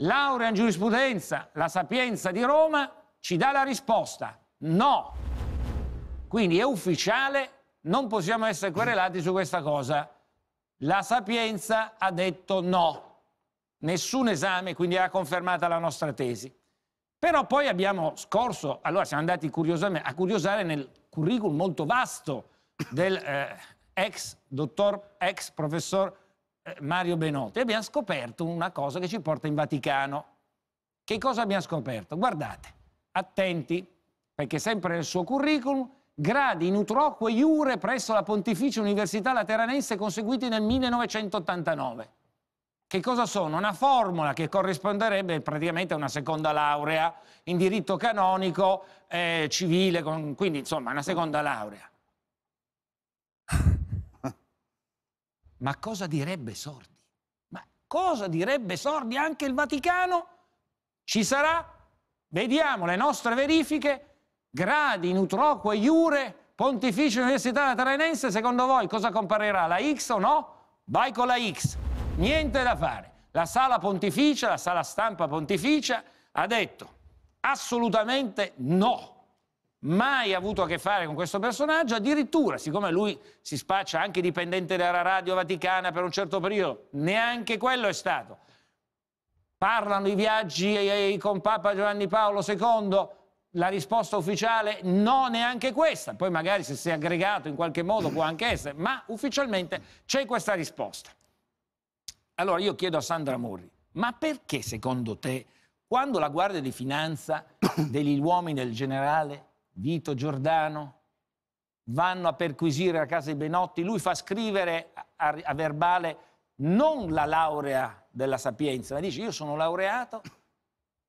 laurea in giurisprudenza, la Sapienza di Roma, ci dà la risposta no. Quindi è ufficiale, non possiamo essere querelati su questa cosa. La Sapienza ha detto no. Nessun esame, quindi ha confermata la nostra tesi. Però poi abbiamo scorso, allora siamo andati a curiosare nel curriculum molto vasto del eh, ex dottor, ex professor eh, Mario Benotti, abbiamo scoperto una cosa che ci porta in Vaticano. Che cosa abbiamo scoperto? Guardate, attenti, perché sempre nel suo curriculum gradi in utroque iure presso la Pontificia Università Lateranense conseguiti nel 1989. Che cosa sono? Una formula che corrisponderebbe praticamente a una seconda laurea in diritto canonico eh, civile, con, quindi insomma una seconda laurea. Ma cosa direbbe Sordi? Ma cosa direbbe Sordi anche il Vaticano? Ci sarà? Vediamo le nostre verifiche. Gradi, nutroque, iure, pontificio università tarenense, secondo voi cosa comparirà? La X o no? Vai con la X. Niente da fare. La sala pontificia, la sala stampa pontificia ha detto assolutamente no mai avuto a che fare con questo personaggio, addirittura, siccome lui si spaccia anche dipendente della Radio Vaticana per un certo periodo, neanche quello è stato. Parlano i viaggi con Papa Giovanni Paolo II, la risposta ufficiale no, neanche questa. Poi magari se si è aggregato in qualche modo può anche essere, ma ufficialmente c'è questa risposta. Allora io chiedo a Sandra Murri, ma perché secondo te quando la Guardia di Finanza degli uomini del generale Vito Giordano, vanno a perquisire la casa di Benotti, lui fa scrivere a, a verbale non la laurea della Sapienza, ma dice io sono laureato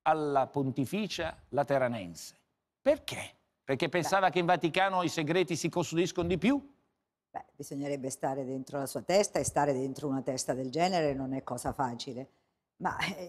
alla Pontificia Lateranense. Perché? Perché pensava Beh. che in Vaticano i segreti si custodiscono di più? Beh, bisognerebbe stare dentro la sua testa e stare dentro una testa del genere non è cosa facile. Ma eh,